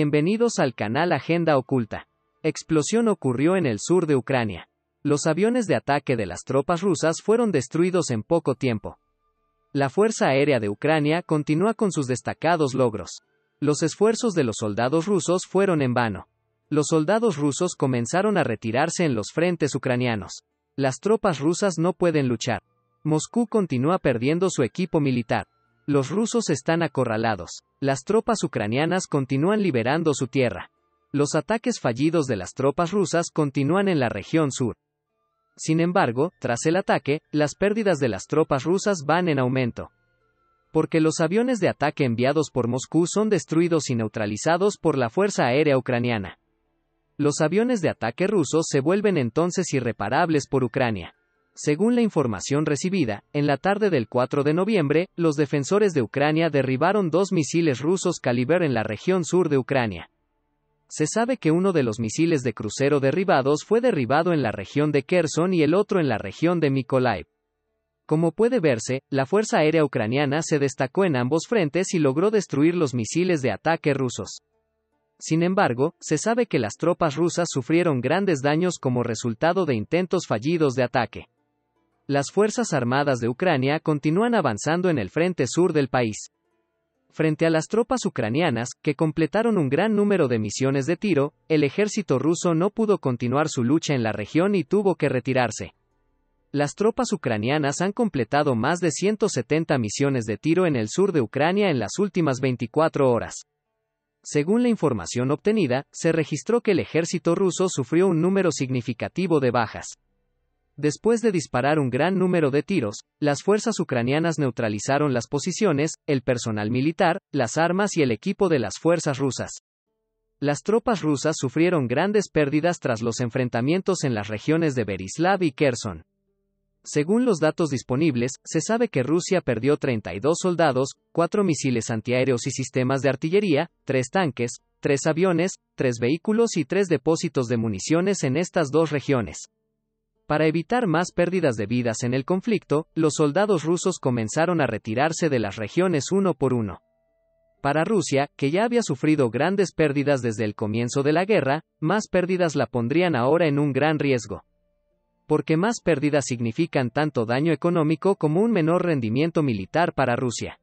Bienvenidos al canal Agenda Oculta. Explosión ocurrió en el sur de Ucrania. Los aviones de ataque de las tropas rusas fueron destruidos en poco tiempo. La Fuerza Aérea de Ucrania continúa con sus destacados logros. Los esfuerzos de los soldados rusos fueron en vano. Los soldados rusos comenzaron a retirarse en los frentes ucranianos. Las tropas rusas no pueden luchar. Moscú continúa perdiendo su equipo militar. Los rusos están acorralados. Las tropas ucranianas continúan liberando su tierra. Los ataques fallidos de las tropas rusas continúan en la región sur. Sin embargo, tras el ataque, las pérdidas de las tropas rusas van en aumento. Porque los aviones de ataque enviados por Moscú son destruidos y neutralizados por la Fuerza Aérea Ucraniana. Los aviones de ataque rusos se vuelven entonces irreparables por Ucrania. Según la información recibida, en la tarde del 4 de noviembre, los defensores de Ucrania derribaron dos misiles rusos Caliber en la región sur de Ucrania. Se sabe que uno de los misiles de crucero derribados fue derribado en la región de Kherson y el otro en la región de Mykolaiv. Como puede verse, la Fuerza Aérea Ucraniana se destacó en ambos frentes y logró destruir los misiles de ataque rusos. Sin embargo, se sabe que las tropas rusas sufrieron grandes daños como resultado de intentos fallidos de ataque. Las Fuerzas Armadas de Ucrania continúan avanzando en el frente sur del país. Frente a las tropas ucranianas, que completaron un gran número de misiones de tiro, el ejército ruso no pudo continuar su lucha en la región y tuvo que retirarse. Las tropas ucranianas han completado más de 170 misiones de tiro en el sur de Ucrania en las últimas 24 horas. Según la información obtenida, se registró que el ejército ruso sufrió un número significativo de bajas. Después de disparar un gran número de tiros, las fuerzas ucranianas neutralizaron las posiciones, el personal militar, las armas y el equipo de las fuerzas rusas. Las tropas rusas sufrieron grandes pérdidas tras los enfrentamientos en las regiones de Berislav y Kherson. Según los datos disponibles, se sabe que Rusia perdió 32 soldados, 4 misiles antiaéreos y sistemas de artillería, 3 tanques, 3 aviones, 3 vehículos y 3 depósitos de municiones en estas dos regiones. Para evitar más pérdidas de vidas en el conflicto, los soldados rusos comenzaron a retirarse de las regiones uno por uno. Para Rusia, que ya había sufrido grandes pérdidas desde el comienzo de la guerra, más pérdidas la pondrían ahora en un gran riesgo. Porque más pérdidas significan tanto daño económico como un menor rendimiento militar para Rusia.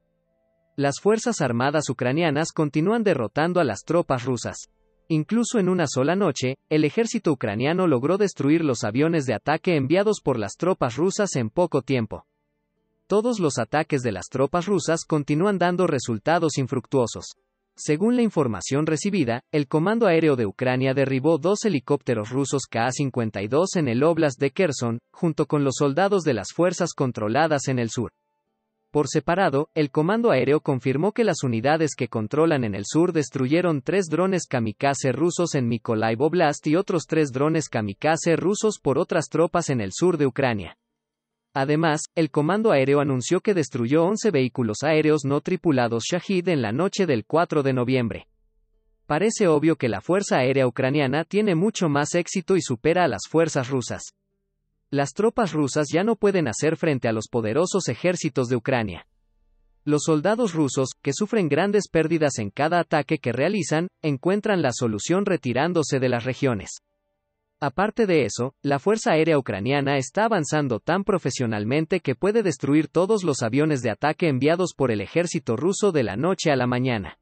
Las Fuerzas Armadas ucranianas continúan derrotando a las tropas rusas. Incluso en una sola noche, el ejército ucraniano logró destruir los aviones de ataque enviados por las tropas rusas en poco tiempo. Todos los ataques de las tropas rusas continúan dando resultados infructuosos. Según la información recibida, el Comando Aéreo de Ucrania derribó dos helicópteros rusos Ka-52 en el Oblast de Kherson, junto con los soldados de las fuerzas controladas en el sur. Por separado, el Comando Aéreo confirmó que las unidades que controlan en el sur destruyeron tres drones kamikaze rusos en Mykolaiv Oblast y otros tres drones kamikaze rusos por otras tropas en el sur de Ucrania. Además, el Comando Aéreo anunció que destruyó 11 vehículos aéreos no tripulados Shahid en la noche del 4 de noviembre. Parece obvio que la Fuerza Aérea Ucraniana tiene mucho más éxito y supera a las fuerzas rusas. Las tropas rusas ya no pueden hacer frente a los poderosos ejércitos de Ucrania. Los soldados rusos, que sufren grandes pérdidas en cada ataque que realizan, encuentran la solución retirándose de las regiones. Aparte de eso, la Fuerza Aérea Ucraniana está avanzando tan profesionalmente que puede destruir todos los aviones de ataque enviados por el ejército ruso de la noche a la mañana.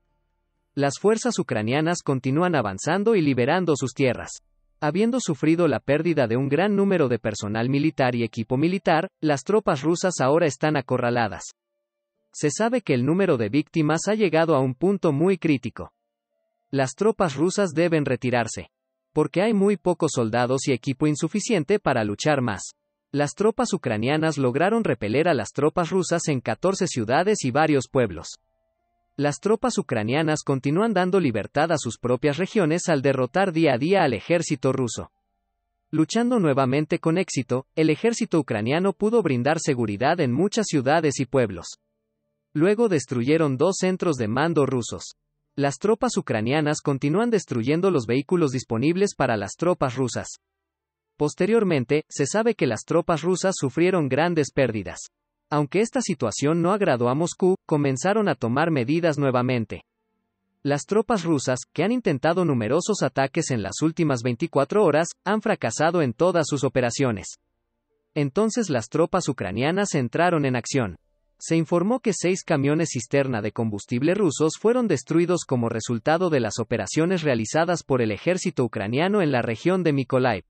Las fuerzas ucranianas continúan avanzando y liberando sus tierras. Habiendo sufrido la pérdida de un gran número de personal militar y equipo militar, las tropas rusas ahora están acorraladas. Se sabe que el número de víctimas ha llegado a un punto muy crítico. Las tropas rusas deben retirarse. Porque hay muy pocos soldados y equipo insuficiente para luchar más. Las tropas ucranianas lograron repeler a las tropas rusas en 14 ciudades y varios pueblos. Las tropas ucranianas continúan dando libertad a sus propias regiones al derrotar día a día al ejército ruso. Luchando nuevamente con éxito, el ejército ucraniano pudo brindar seguridad en muchas ciudades y pueblos. Luego destruyeron dos centros de mando rusos. Las tropas ucranianas continúan destruyendo los vehículos disponibles para las tropas rusas. Posteriormente, se sabe que las tropas rusas sufrieron grandes pérdidas. Aunque esta situación no agradó a Moscú, comenzaron a tomar medidas nuevamente. Las tropas rusas, que han intentado numerosos ataques en las últimas 24 horas, han fracasado en todas sus operaciones. Entonces las tropas ucranianas entraron en acción se informó que seis camiones cisterna de combustible rusos fueron destruidos como resultado de las operaciones realizadas por el ejército ucraniano en la región de Mykolaiv.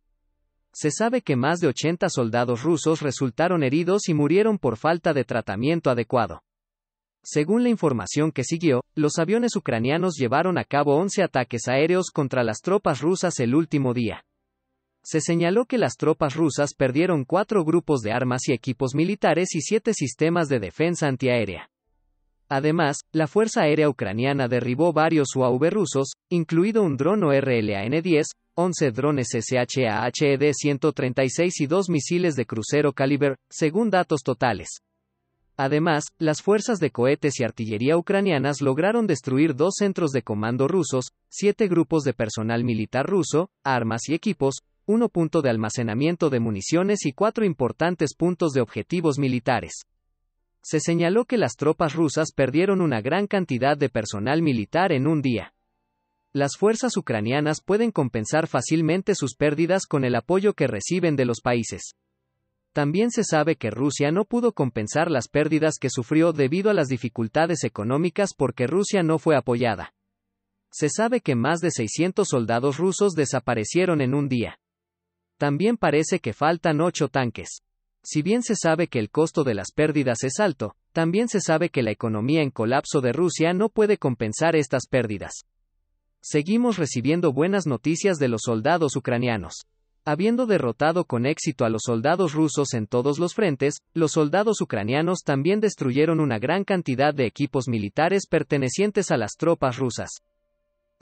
Se sabe que más de 80 soldados rusos resultaron heridos y murieron por falta de tratamiento adecuado. Según la información que siguió, los aviones ucranianos llevaron a cabo 11 ataques aéreos contra las tropas rusas el último día. Se señaló que las tropas rusas perdieron cuatro grupos de armas y equipos militares y siete sistemas de defensa antiaérea. Además, la Fuerza Aérea Ucraniana derribó varios UAV rusos, incluido un dron ORLAN-10, 11 drones shahed 136 y dos misiles de crucero caliber, según datos totales. Además, las fuerzas de cohetes y artillería ucranianas lograron destruir dos centros de comando rusos, siete grupos de personal militar ruso, armas y equipos, uno punto de almacenamiento de municiones y cuatro importantes puntos de objetivos militares. Se señaló que las tropas rusas perdieron una gran cantidad de personal militar en un día. Las fuerzas ucranianas pueden compensar fácilmente sus pérdidas con el apoyo que reciben de los países. También se sabe que Rusia no pudo compensar las pérdidas que sufrió debido a las dificultades económicas porque Rusia no fue apoyada. Se sabe que más de 600 soldados rusos desaparecieron en un día. También parece que faltan 8 tanques. Si bien se sabe que el costo de las pérdidas es alto, también se sabe que la economía en colapso de Rusia no puede compensar estas pérdidas. Seguimos recibiendo buenas noticias de los soldados ucranianos. Habiendo derrotado con éxito a los soldados rusos en todos los frentes, los soldados ucranianos también destruyeron una gran cantidad de equipos militares pertenecientes a las tropas rusas.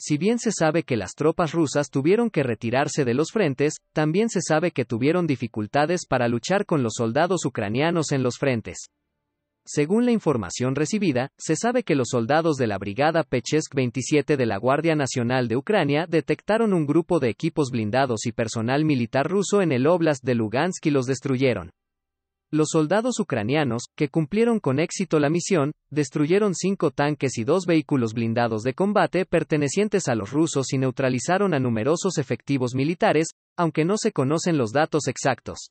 Si bien se sabe que las tropas rusas tuvieron que retirarse de los frentes, también se sabe que tuvieron dificultades para luchar con los soldados ucranianos en los frentes. Según la información recibida, se sabe que los soldados de la Brigada Pechesk 27 de la Guardia Nacional de Ucrania detectaron un grupo de equipos blindados y personal militar ruso en el Oblast de Lugansk y los destruyeron. Los soldados ucranianos, que cumplieron con éxito la misión, destruyeron cinco tanques y dos vehículos blindados de combate pertenecientes a los rusos y neutralizaron a numerosos efectivos militares, aunque no se conocen los datos exactos.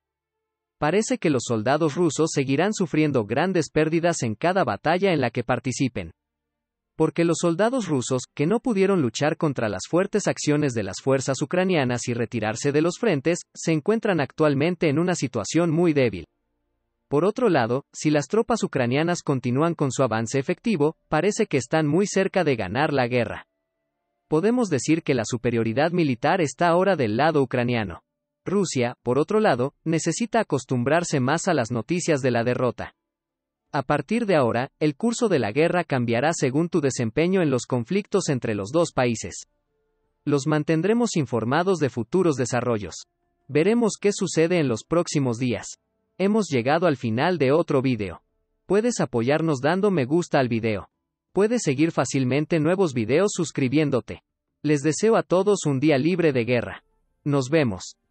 Parece que los soldados rusos seguirán sufriendo grandes pérdidas en cada batalla en la que participen porque los soldados rusos, que no pudieron luchar contra las fuertes acciones de las fuerzas ucranianas y retirarse de los frentes, se encuentran actualmente en una situación muy débil. Por otro lado, si las tropas ucranianas continúan con su avance efectivo, parece que están muy cerca de ganar la guerra. Podemos decir que la superioridad militar está ahora del lado ucraniano. Rusia, por otro lado, necesita acostumbrarse más a las noticias de la derrota. A partir de ahora, el curso de la guerra cambiará según tu desempeño en los conflictos entre los dos países. Los mantendremos informados de futuros desarrollos. Veremos qué sucede en los próximos días. Hemos llegado al final de otro vídeo. Puedes apoyarnos dando me gusta al video. Puedes seguir fácilmente nuevos videos suscribiéndote. Les deseo a todos un día libre de guerra. Nos vemos.